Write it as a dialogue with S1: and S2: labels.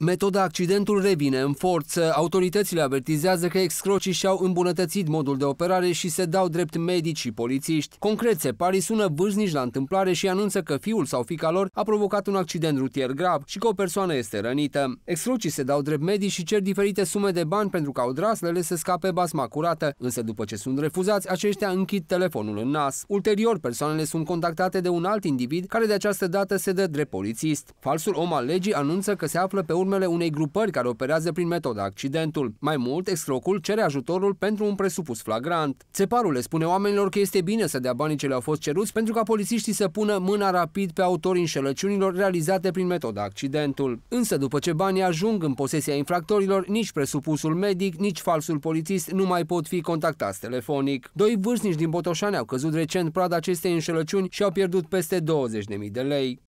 S1: Metoda accidentul revine în forță. Autoritățile avertizează că excrocii și-au îmbunătățit modul de operare și se dau drept medici și polițiști. Concret, separii sună vârznici la întâmplare și anunță că fiul sau fica lor a provocat un accident rutier grav și că o persoană este rănită. Excrocii se dau drept medici și cer diferite sume de bani pentru ca odraslele să scape basma curată, însă după ce sunt refuzați, aceștia închid telefonul în nas. Ulterior, persoanele sunt contactate de un alt individ care de această dată se dă drept polițist. Falsul om al legii anunță că se află pe un urmele unei grupări care operează prin metoda accidentul. Mai mult, extrocul cere ajutorul pentru un presupus flagrant. Țeparul le spune oamenilor că este bine să dea banii ce le-au fost ceruți pentru ca polițiștii să pună mâna rapid pe autorii înșelăciunilor realizate prin metoda accidentul. Însă, după ce banii ajung în posesia infractorilor, nici presupusul medic, nici falsul polițist nu mai pot fi contactați telefonic. Doi vârstnici din Botoșani au căzut recent prada acestei înșelăciuni și au pierdut peste 20.000 de lei.